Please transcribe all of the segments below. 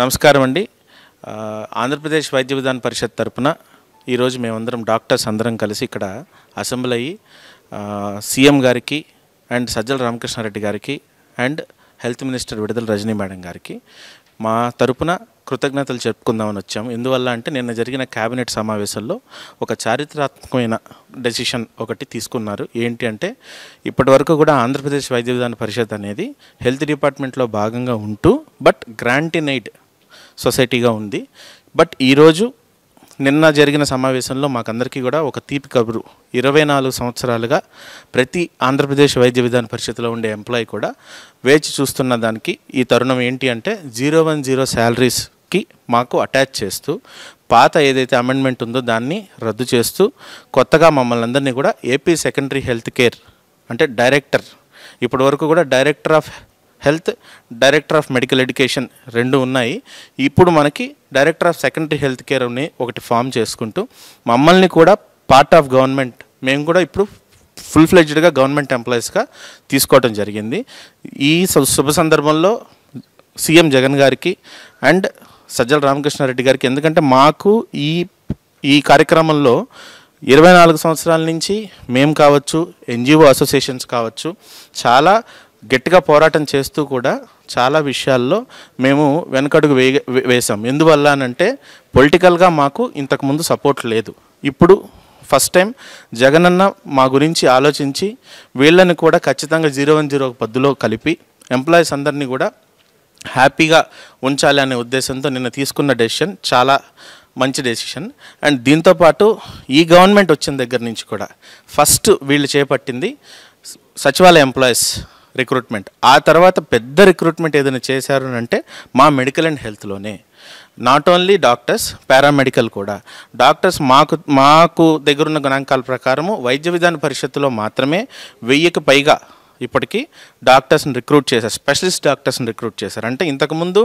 నమస్కారం అండి ఆంధ్రప్రదేశ్ వైద్య విధాన పరిషత్ తరపున ఈరోజు మేమందరం డాక్టర్స్ అందరం కలిసి ఇక్కడ అసెంబ్లీ అయ్యి సీఎం గారికి అండ్ సజ్జల రామకృష్ణారెడ్డి గారికి అండ్ హెల్త్ మినిస్టర్ విడుదల రజనీ మేడం గారికి మా తరపున కృతజ్ఞతలు చెప్పుకుందామని వచ్చాము ఎందువల్ల అంటే నిన్న జరిగిన క్యాబినెట్ సమావేశంలో ఒక చారిత్రాత్మకమైన డెసిషన్ ఒకటి తీసుకున్నారు ఏంటి అంటే ఇప్పటి వరకు కూడా ఆంధ్రప్రదేశ్ వైద్య విధాన పరిషత్ అనేది హెల్త్ డిపార్ట్మెంట్లో భాగంగా ఉంటూ బట్ గ్రాంటినైడ్ సొసైటీగా ఉంది బట్ ఈరోజు నిన్న జరిగిన సమావేశంలో మాకందరికీ కూడా ఒక తీపి కబురు ఇరవై నాలుగు సంవత్సరాలుగా ప్రతి ఆంధ్రప్రదేశ్ వైద్య విధాన పరిషత్లో ఉండే ఎంప్లాయీ కూడా వేచి చూస్తున్న దానికి ఈ తరుణం ఏంటి అంటే జీరో వన్ జీరో శాలరీస్కి మాకు అటాచ్ చేస్తూ పాత ఏదైతే అమెండ్మెంట్ ఉందో దాన్ని రద్దు చేస్తూ కొత్తగా మమ్మల్ని అందరినీ కూడా ఏపీ సెకండరీ హెల్త్ కేర్ అంటే డైరెక్టర్ ఇప్పటి వరకు కూడా director of health director of medical education రెండు ఉన్నాయి ఇప్పుడు మనకి director of secondary health care అని ఒకటి ఫామ్ చేసుకుంటూ మమ్మల్ని కూడా పార్ట్ ఆఫ్ గవర్నమెంట్ మేము కూడా ఇప్పుడు ఫుల్ ఫ్లెడ్జ్డ్గా గవర్నమెంట్ ఎంప్లాయీస్గా తీసుకోవడం జరిగింది ఈ శుభ సందర్భంలో సీఎం జగన్ గారికి అండ్ సజ్జల రామకృష్ణారెడ్డి గారికి ఎందుకంటే మాకు ఈ ఈ కార్యక్రమంలో ఇరవై నాలుగు సంవత్సరాల నుంచి మేము కావచ్చు ఎన్జిఓ అసోసియేషన్స్ కావచ్చు చాలా గట్టిగా పోరాటం చేస్తూ కూడా చాలా విషయాల్లో మేము వెనకడుగు వే వేసాం ఎందువల్ల అనంటే పొలిటికల్గా మాకు ఇంతకుముందు సపోర్ట్ లేదు ఇప్పుడు ఫస్ట్ టైం జగనన్న మా గురించి ఆలోచించి వీళ్ళని కూడా ఖచ్చితంగా జీరో వన్ జీరో పద్దులో కలిపి ఎంప్లాయీస్ అందరినీ కూడా హ్యాపీగా ఉంచాలి అనే ఉద్దేశంతో నిన్న తీసుకున్న డెసిషన్ చాలా మంచి డెసిషన్ అండ్ దీంతోపాటు ఈ గవర్నమెంట్ వచ్చిన దగ్గర నుంచి కూడా ఫస్ట్ వీళ్ళు చేపట్టింది సచివాలయ ఎంప్లాయీస్ రిక్రూట్మెంట్ ఆ తర్వాత పెద్ద రిక్రూట్మెంట్ ఏదైనా చేశారు అంటే మా మెడికల్ అండ్ హెల్త్లోనే నాట్ ఓన్లీ డాక్టర్స్ పారామెడికల్ కూడా డాక్టర్స్ మాకు మాకు దగ్గరున్న గణాంకాల ప్రకారము వైద్య విధాన పరిషత్తులో మాత్రమే వెయ్యికి పైగా ఇప్పటికీ డాక్టర్స్ని రిక్రూట్ చేశారు స్పెషలిస్ట్ డాక్టర్స్ని రిక్రూట్ చేశారు అంటే ఇంతకుముందు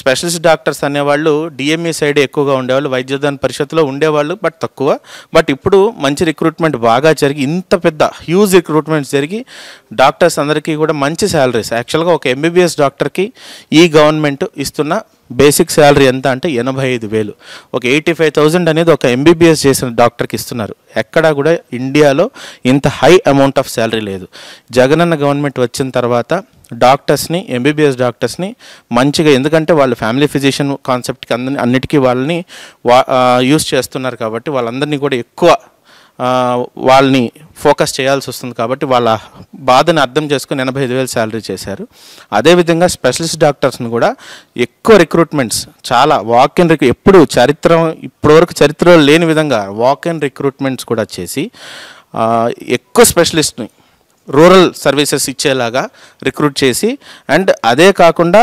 స్పెషలిస్ట్ డాక్టర్స్ అనేవాళ్ళు డిఎంఈ సైడ్ ఎక్కువగా ఉండేవాళ్ళు వైద్యదాన పరిషత్లో ఉండేవాళ్ళు బట్ తక్కువ బట్ ఇప్పుడు మంచి రిక్రూట్మెంట్ బాగా జరిగి ఇంత పెద్ద హ్యూజ్ రిక్రూట్మెంట్ జరిగి డాక్టర్స్ అందరికీ కూడా మంచి శాలరీస్ యాక్చువల్గా ఒక ఎంబీబీఎస్ డాక్టర్కి ఈ గవర్నమెంట్ ఇస్తున్న బేసిక్ శాలరీ ఎంత అంటే ఎనభై ఐదు వేలు ఒక ఎయిటీ ఫైవ్ థౌజండ్ అనేది ఒక ఎంబీబీఎస్ చేసిన డాక్టర్కి ఇస్తున్నారు ఎక్కడా కూడా ఇండియాలో ఇంత హై అమౌంట్ ఆఫ్ శాలరీ లేదు జగనన్న గవర్నమెంట్ వచ్చిన తర్వాత డాక్టర్స్ని ఎంబీబీఎస్ డాక్టర్స్ని మంచిగా ఎందుకంటే వాళ్ళు ఫ్యామిలీ ఫిజిషియన్ కాన్సెప్ట్కి అందరినీ అన్నిటికీ వాళ్ళని వా యూస్ చేస్తున్నారు కాబట్టి వాళ్ళందరినీ కూడా ఎక్కువ వాళ్ళని ఫోకస్ చేయాల్సి వస్తుంది కాబట్టి వాళ్ళ బాధను అర్థం చేసుకుని ఎనభై ఐదు వేలు శాలరీ చేశారు అదేవిధంగా స్పెషలిస్ట్ డాక్టర్స్ని కూడా ఎక్కువ రిక్రూట్మెంట్స్ చాలా వాక్ ఇన్ రిక్రూ ఎప్పుడు చరిత్ర ఇప్పటివరకు చరిత్రలో లేని విధంగా వాక్ ఇన్ రిక్రూట్మెంట్స్ కూడా చేసి ఎక్కువ స్పెషలిస్ట్ని రూరల్ సర్వీసెస్ ఇచ్చేలాగా రిక్రూట్ చేసి అండ్ అదే కాకుండా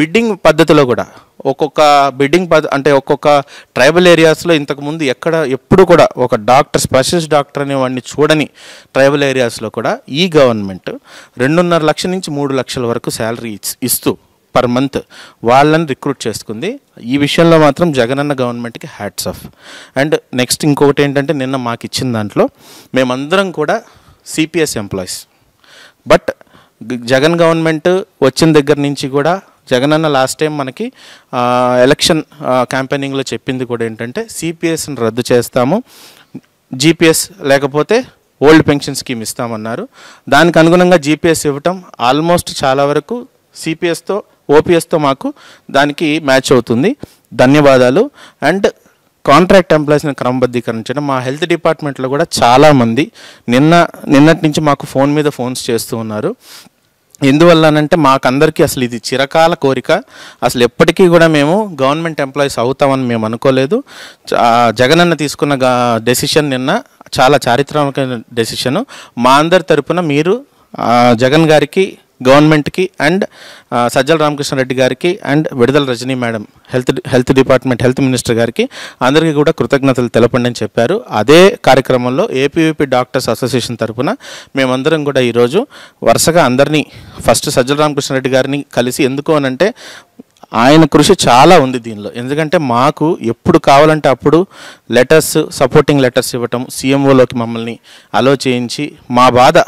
బిడ్డింగ్ పద్ధతిలో కూడా ఒక్కొక్క బిడ్డింగ్ పద్ అంటే ఒక్కొక్క ట్రైబల్ ఏరియాస్లో ఇంతకుముందు ఎక్కడ ఎప్పుడు కూడా ఒక డాక్టర్ స్పెషలిస్ట్ డాక్టర్ అనే చూడని ట్రైబల్ ఏరియాస్లో కూడా ఈ గవర్నమెంట్ రెండున్నర లక్షల నుంచి మూడు లక్షల వరకు శాలరీ ఇస్తూ పర్ మంత్ వాళ్ళని రిక్రూట్ చేసుకుంది ఈ విషయంలో మాత్రం జగనన్న గవర్నమెంట్కి హ్యాట్స్ ఆఫ్ అండ్ నెక్స్ట్ ఇంకొకటి ఏంటంటే నిన్న మాకు ఇచ్చిన దాంట్లో మేమందరం కూడా CPS employees but Jagan government వచ్చిన దగ్గర నుంచి కూడా జగనన్న లాస్ట్ టైం మనకి ఎలక్షన్ క్యాంపెయినింగ్లో చెప్పింది కూడా ఏంటంటే సిపిఎస్ని రద్దు చేస్తాము జిపిఎస్ లేకపోతే ఓల్డ్ పెన్షన్ స్కీమ్ ఇస్తామన్నారు దానికి అనుగుణంగా జీపీఎస్ ఇవ్వటం ఆల్మోస్ట్ చాలా వరకు సిపిఎస్తో ఓపీఎస్తో మాకు దానికి మ్యాచ్ అవుతుంది ధన్యవాదాలు అండ్ కాంట్రాక్ట్ ఎంప్లాయీస్ని క్రమబద్ధీకరించడం మా హెల్త్ డిపార్ట్మెంట్లో కూడా చాలామంది నిన్న నిన్నటి నుంచి మాకు ఫోన్ మీద ఫోన్స్ చేస్తూ ఉన్నారు ఎందువల్లనంటే మాకందరికీ అసలు ఇది చిరకాల కోరిక అసలు ఎప్పటికీ కూడా మేము గవర్నమెంట్ ఎంప్లాయీస్ అవుతామని మేము అనుకోలేదు జగనన్న తీసుకున్న డెసిషన్ నిన్న చాలా చారిత్రాత్మక డెసిషను మా అందరి తరపున మీరు జగన్ గారికి గవర్నమెంట్కి అండ్ సజ్జల రామకృష్ణారెడ్డి గారికి అండ్ విడుదల Rajini madam health health department health minister గారికి అందరికీ కూడా కృతజ్ఞతలు తెలపండి అని చెప్పారు అదే కార్యక్రమంలో ఏపీయూపీ డాక్టర్స్ అసోసియేషన్ తరఫున మేమందరం కూడా ఈరోజు వరుసగా అందరినీ ఫస్ట్ సజ్జల రామకృష్ణారెడ్డి గారిని కలిసి ఎందుకు అనంటే ఆయన కృషి చాలా ఉంది దీనిలో ఎందుకంటే మాకు ఎప్పుడు కావాలంటే అప్పుడు లెటర్స్ సపోర్టింగ్ లెటర్స్ ఇవ్వటం సీఎంఓలోకి మమ్మల్ని అలో చేయించి మా బాధ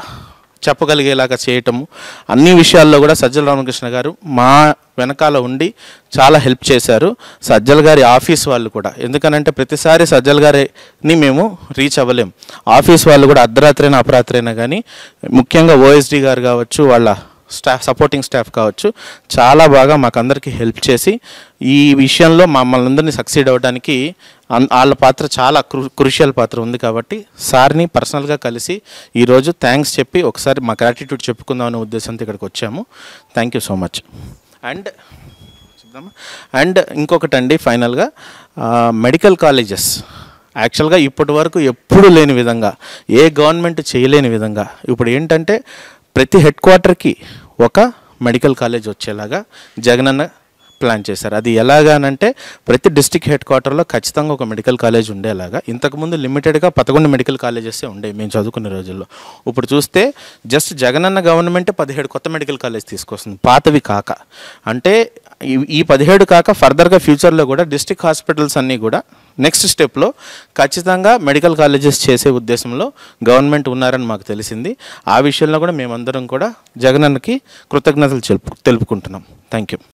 చెప్పగలిగేలాగా చేయటము అన్ని విషయాల్లో కూడా సజ్జల రామకృష్ణ గారు మా వెనకాల ఉండి చాలా హెల్ప్ చేశారు సజ్జల్ గారి ఆఫీస్ వాళ్ళు కూడా ఎందుకనంటే ప్రతిసారి సజ్జల్ గారిని మేము రీచ్ అవ్వలేం ఆఫీస్ వాళ్ళు కూడా అర్ధరాత్రైనా అపరాత్రైనా కానీ ముఖ్యంగా ఓఎస్డి గారు కావచ్చు వాళ్ళ స్టాఫ్ సపోర్టింగ్ స్టాఫ్ కావచ్చు చాలా బాగా మాకందరికీ హెల్ప్ చేసి ఈ విషయంలో మమ్మల్ని అందరినీ సక్సీడ్ అవ్వడానికి వాళ్ళ పాత్ర చాలా క్రూషియల్ పాత్ర ఉంది కాబట్టి సార్ని పర్సనల్గా కలిసి ఈరోజు థ్యాంక్స్ చెప్పి ఒకసారి మా గ్రాటిట్యూడ్ చెప్పుకుందాం అనే ఉద్దేశంతో ఇక్కడికి వచ్చాము thank you so much and and ఇంకొకటండి ఫైనల్గా మెడికల్ కాలేజెస్ యాక్చువల్గా ఇప్పటి వరకు ఎప్పుడూ లేని విధంగా ఏ గవర్నమెంట్ చేయలేని విధంగా ఇప్పుడు ఏంటంటే ప్రతి హెడ్ క్వార్టర్కి ఒక మెడికల్ కాలేజ్ వచ్చేలాగా జగనన్న ప్లాన్ చేశారు అది ఎలాగానంటే ప్రతి డిస్టిక్ హెడ్ క్వార్టర్లో ఖచ్చితంగా ఒక మెడికల్ కాలేజ్ ఉండేలాగా ఇంతకుముందు లిమిటెడ్గా పదకొండు మెడికల్ కాలేజెస్ ఉండే మేము చదువుకునే రోజుల్లో ఇప్పుడు చూస్తే జస్ట్ జగనన్న గవర్నమెంట్ పదిహేడు కొత్త మెడికల్ కాలేజ్ తీసుకొస్తుంది పాతవి కాక అంటే ఈ పదిహేడు కాక ఫర్దర్గా ఫ్యూచర్లో కూడా డిస్టిక్ హాస్పిటల్స్ అన్నీ కూడా నెక్స్ట్ స్టెప్లో ఖచ్చితంగా మెడికల్ కాలేజెస్ చేసే ఉద్దేశంలో గవర్నమెంట్ ఉన్నారని మాకు తెలిసింది ఆ విషయంలో కూడా మేమందరం కూడా జగనన్నకి కృతజ్ఞతలు తెలుపు తెలుపుకుంటున్నాం థ్యాంక్ యూ